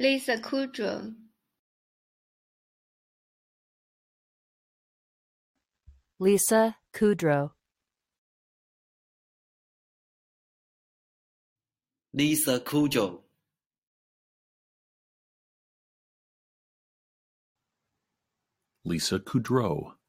Lisa Kudrow Lisa Kudrow Lisa Kudrow Lisa Kudrow